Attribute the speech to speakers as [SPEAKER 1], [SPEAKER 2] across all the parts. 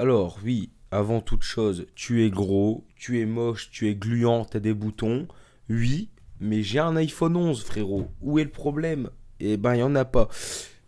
[SPEAKER 1] Alors oui, avant toute chose, tu es gros, tu es moche, tu es gluant, as des boutons. Oui, mais j'ai un iPhone 11, frérot. Où est le problème Eh ben, il n'y en a pas.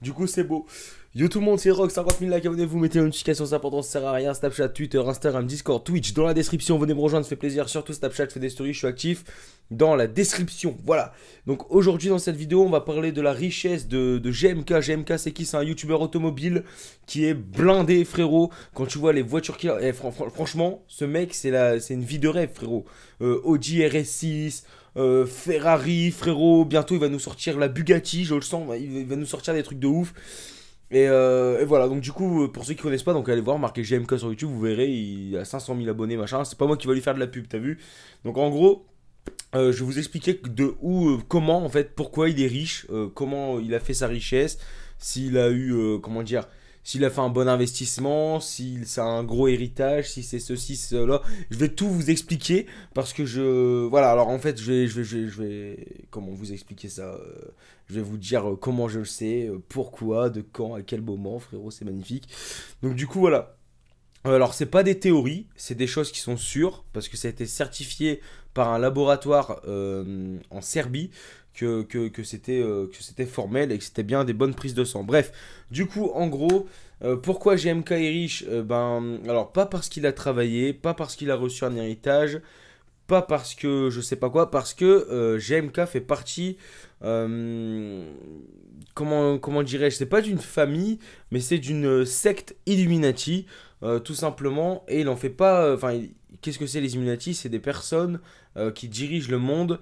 [SPEAKER 1] Du coup, c'est beau. Yo tout le monde, c'est Rock, 50 000 likes, abonnez-vous, mettez une notification, ça important, ça sert à rien. Snapchat, Twitter, Instagram, Discord, Twitch, dans la description, venez me rejoindre, ça fait plaisir. Surtout Snapchat, fait des stories, je suis actif dans la description. Voilà. Donc aujourd'hui, dans cette vidéo, on va parler de la richesse de, GMK. GMK, c'est qui C'est un youtubeur automobile qui est blindé, frérot. Quand tu vois les voitures qui eh, franchement, ce mec, c'est une vie de rêve, frérot. Euh, Audi RS6. Euh, Ferrari, frérot, bientôt il va nous sortir la Bugatti, je le sens, il va nous sortir des trucs de ouf. Euh, et, voilà, donc du coup, pour ceux qui connaissent pas, donc allez voir, marqué GMK sur YouTube, vous verrez, il a 500 000 abonnés, machin. C'est pas moi qui vais lui faire de la pub, t'as vu Donc en gros, euh, je vais vous expliquer de où, euh, comment, en fait, pourquoi il est riche, comment il a fait sa richesse, s'il a eu, comment dire, s'il a fait un bon investissement, s'il a un gros héritage, si c'est ceci, cela. Je vais tout vous expliquer parce que je. Voilà, alors en fait, je vais. Je je vais comment vous expliquer ça euh, Je vais vous dire euh, comment je le sais, euh, pourquoi, de quand, à quel moment, frérot, c'est magnifique. Donc, du coup, voilà. Euh, alors, c'est pas des théories, c'est des choses qui sont sûres, parce que ça a été certifié par un laboratoire euh, en Serbie que, euh, que c'était formel et que c'était bien des bonnes prises de sang. Bref, du coup, en gros, pourquoi GMK est Ben, alors, pas parce qu'il a travaillé, pas parce qu'il a reçu un héritage, parce que je sais pas quoi, parce que euh, JMK GMK fait partie, euh, comment, comment dirais-je, c'est pas d'une famille, mais c'est d'une euh, secte Illuminati, tout simplement, et il en fait pas, enfin, qu'est-ce que c'est les Illuminati C'est des personnes qui dirigent le monde,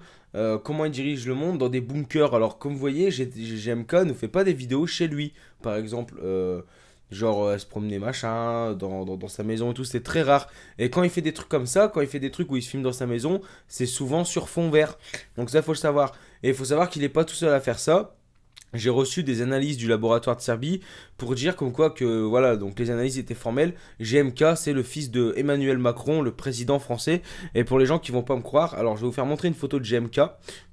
[SPEAKER 1] comment ils dirigent le monde dans des bunkers, alors comme vous voyez, GMK ne fait pas des vidéos chez lui, par exemple, Genre, euh, se promener, machin, dans, sa maison et tout, c'est très rare. Et quand il fait des trucs comme ça, quand il fait des trucs où il se filme dans sa maison, c'est souvent sur fond vert. Donc ça, faut le savoir. Et il faut savoir qu'il n'est pas tout seul à faire ça. J'ai reçu des analyses du laboratoire de Serbie pour dire comme quoi que voilà, donc les analyses étaient formelles. GMK, c'est le fils de Emmanuel Macron, le président français. Et pour les gens qui vont pas me croire, alors je vais vous faire montrer une photo de GMK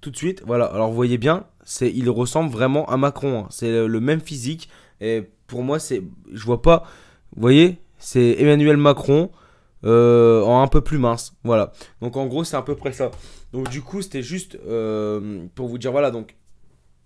[SPEAKER 1] tout de suite. Voilà, alors vous voyez bien, c'est il ressemble vraiment à Macron. Hein. C'est le même physique. Et pour moi, c'est, je vois pas. Vous voyez, c'est Emmanuel Macron euh, en un peu plus mince. Voilà. Donc en gros, c'est à peu près ça. Donc du coup, c'était juste euh, pour vous dire voilà. Donc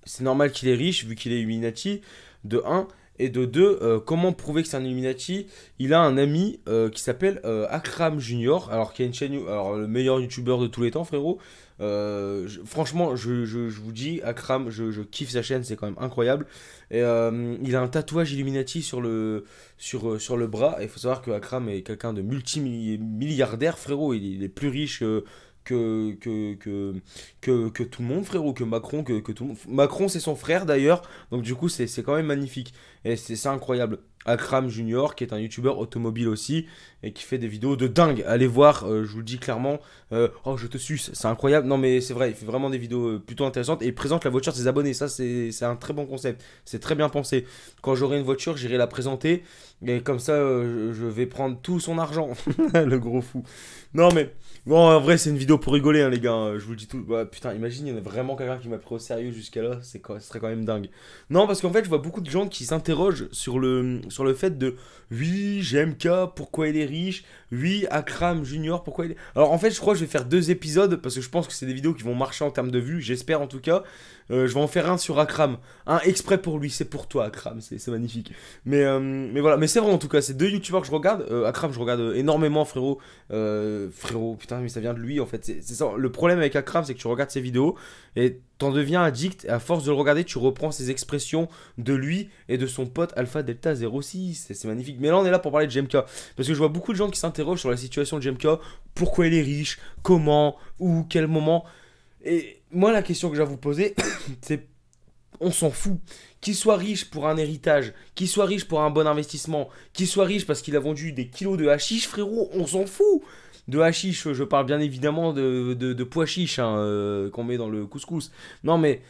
[SPEAKER 1] c'est normal qu'il est riche vu qu'il est Illuminati. De 1. Et de 2, euh, comment prouver que c'est un Illuminati Il a un ami qui s'appelle Akram Junior, alors qui a une chaîne, alors le meilleur youtubeur de tous les temps, frérot. Euh, franchement, je, vous dis, Akram, je, kiffe sa chaîne, c'est quand même incroyable. Et, euh, il a un tatouage Illuminati sur le, sur, euh, sur le bras. Il faut savoir que Akram est quelqu'un de multimilliardaire, frérot. Il, il, est plus riche que que, que, que, que, que tout le monde, frérot, que Macron, que, que tout le monde. Macron, c'est son frère d'ailleurs, donc du coup, c'est quand même magnifique. Et c'est incroyable. Akram Junior, qui est un youtubeur automobile aussi, et qui fait des vidéos de dingue. Allez voir, euh, je vous le dis clairement. Euh, oh, je te suce, c'est incroyable. Non, mais c'est vrai, il fait vraiment des vidéos euh, plutôt intéressantes et il présente la voiture à ses abonnés. Ça, c'est un très bon concept. C'est très bien pensé. Quand j'aurai une voiture, j'irai la présenter, et comme ça, je vais prendre tout son argent. Le gros fou. Non, mais. Bon, en vrai, c'est une vidéo pour rigoler, hein, les gars. Hein, je vous le dis tout. Bah, putain, imagine, il y en a vraiment quelqu'un qui m'a pris au sérieux jusqu'à là. C'est ce serait quand même dingue. Non, parce qu'en fait, je vois beaucoup de gens qui s'interrogent sur le, sur le fait de oui, GMK, pourquoi il est riche Oui, Akram Junior, pourquoi il est. Alors, en fait, je crois que je vais faire deux épisodes parce que je pense que c'est des vidéos qui vont marcher en termes de vues. J'espère en tout cas. Euh, je vais en faire un sur Akram. Un exprès pour lui. C'est pour toi, Akram. C'est magnifique. Mais, euh, mais voilà. Mais c'est vrai, en tout cas, c'est deux youtubeurs que je regarde. Euh, Akram, je regarde énormément, frérot. frérot, putain mais ça vient de lui en fait. C'est ça. Le problème avec Akram, c'est que tu regardes ses vidéos et t'en deviens addict. Et à force de le regarder, tu reprends ses expressions de lui et de son pote Alpha Delta 06. C'est magnifique. Mais là, on est là pour parler de JMK. Parce que je vois beaucoup de gens qui s'interrogent sur la situation de JMK. Pourquoi il est riche Comment Où Quel moment Et moi, la question que j'ai à vous poser, c'est on s'en fout. Qu'il soit riche pour un héritage, qu'il soit riche pour un bon investissement, qu'il soit riche parce qu'il a vendu des kilos de hashish, frérot, on s'en fout de hachiche, je parle bien évidemment de, de, pois chiche hein, euh, qu'on met dans le couscous. Non mais,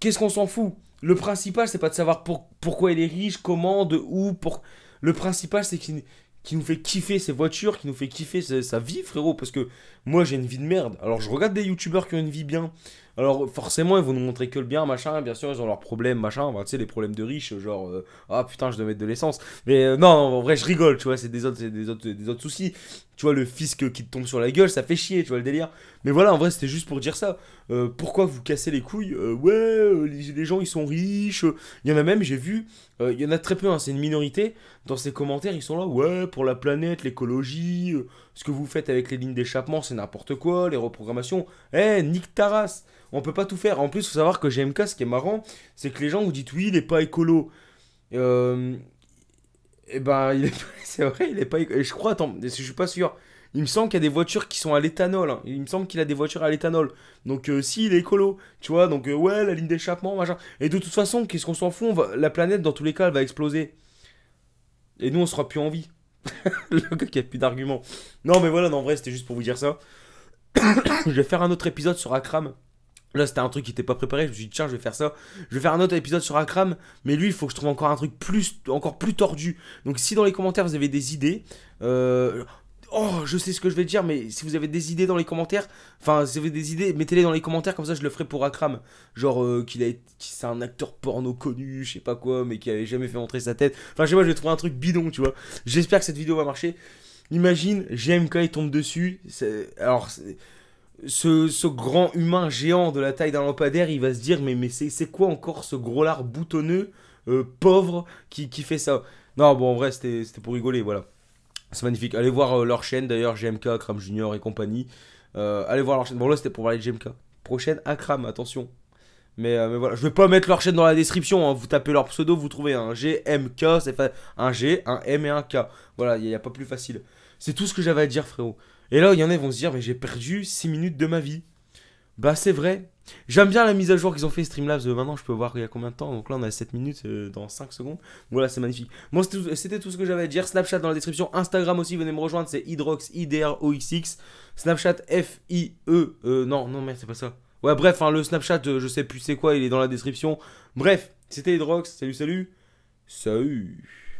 [SPEAKER 1] qu'est-ce qu'on s'en fout Le principal, c'est pas de savoir pourquoi il est riche, comment, de où, pour... Le principal, c'est qu'il qui nous fait kiffer ses voitures, qui nous fait kiffer sa, vie, frérot. Parce que moi, j'ai une vie de merde. Alors, je regarde des youtubeurs qui ont une vie bien. Alors, forcément, ils vont nous montrer que le bien, machin. Bien sûr, ils ont leurs problèmes, machin. tu sais, les problèmes de riches, genre, euh, ah putain, je dois mettre de l'essence. Mais euh, non, en vrai, je rigole, tu vois, c'est des autres, des, autres, des autres soucis tu vois, le fisc qui te tombe sur la gueule, ça fait chier, tu vois le délire. Mais voilà, en vrai, c'était juste pour dire ça. Euh, pourquoi vous cassez les couilles euh, Ouais, euh, les, gens, ils sont riches. Il y en a même, j'ai vu, il y en a très peu, hein, c'est une minorité. Dans ces commentaires, ils sont là, ouais, pour la planète, l'écologie, ce que vous faites avec les lignes d'échappement, c'est n'importe quoi, les reprogrammations. Eh, hey, nique on peut pas tout faire. En plus, faut savoir que GMK, ce qui est marrant, c'est que les gens vous dites, oui, il est pas écolo. Euh, et eh ben, bah, c'est vrai, il est pas. Je crois, attends, je suis pas sûr. Il me semble qu'il y a des voitures qui sont à l'éthanol. Hein. Il me semble qu'il a des voitures à l'éthanol. Donc, euh, si, il est écolo. Tu vois, donc, euh, ouais, la ligne d'échappement, machin. Et de toute façon, qu'est-ce qu'on s'en fout La planète, dans tous les cas, elle va exploser. Et nous, on sera plus en vie. le gars qui a plus d'arguments. Non, mais voilà, non, en vrai, c'était juste pour vous dire ça. je vais faire un autre épisode sur Akram. Là, c'était un truc qui était pas préparé. Je me suis dit, tiens, je vais faire ça. Je vais faire un autre épisode sur Akram. Mais lui, il faut que je trouve encore un truc plus, encore plus tordu. Donc, si dans les commentaires vous avez des idées, euh, Oh, je sais ce que je vais dire, mais si vous avez des idées dans les commentaires, enfin, si vous avez des idées, mettez-les dans les commentaires, comme ça je le ferai pour Akram. Genre, euh, qu'il a c'est un acteur porno connu, je sais pas quoi, mais qui avait jamais fait entrer sa tête. Enfin, je sais pas, je vais trouver un truc bidon, tu vois. J'espère que cette vidéo va marcher. Imagine, GMK il tombe dessus. Alors, ce, grand humain géant de la taille d'un lampadaire, il va se dire mais, mais c'est quoi encore ce gros lard boutonneux, euh, pauvre, qui, fait ça Non, bon, en vrai, c'était pour rigoler, voilà. C'est magnifique. Allez voir euh, leur chaîne d'ailleurs, GMK, Akram Junior et compagnie. Euh, allez voir leur chaîne. Bon, là, c'était pour parler de GMK. Prochaine, Akram, attention. Mais, voilà, je vais pas mettre leur chaîne dans la description. Hein. Vous tapez leur pseudo, vous trouvez un c'est un G, un M et un K. Voilà, il n'y a pas plus facile. C'est tout ce que j'avais à dire, frérot. Et là, il y en a, ils vont se dire, mais j'ai perdu 6 minutes de ma vie. Bah, c'est vrai. J'aime bien la mise à jour qu'ils ont fait Streamlabs. Euh, maintenant, je peux voir il y a combien de temps. Donc là, on a 7 minutes euh, dans 5 secondes. Voilà, c'est magnifique. Bon, c'était tout, ce que j'avais à dire. Snapchat dans la description. Instagram aussi, venez me rejoindre. C'est Hydrox, i d r o x Snapchat, F-I-E. Euh, non, non, mais c'est pas ça. Ouais, bref, hein, le Snapchat, je sais plus c'est quoi. Il est dans la description. Bref, c'était Hydrox. Salut, salut. Salut.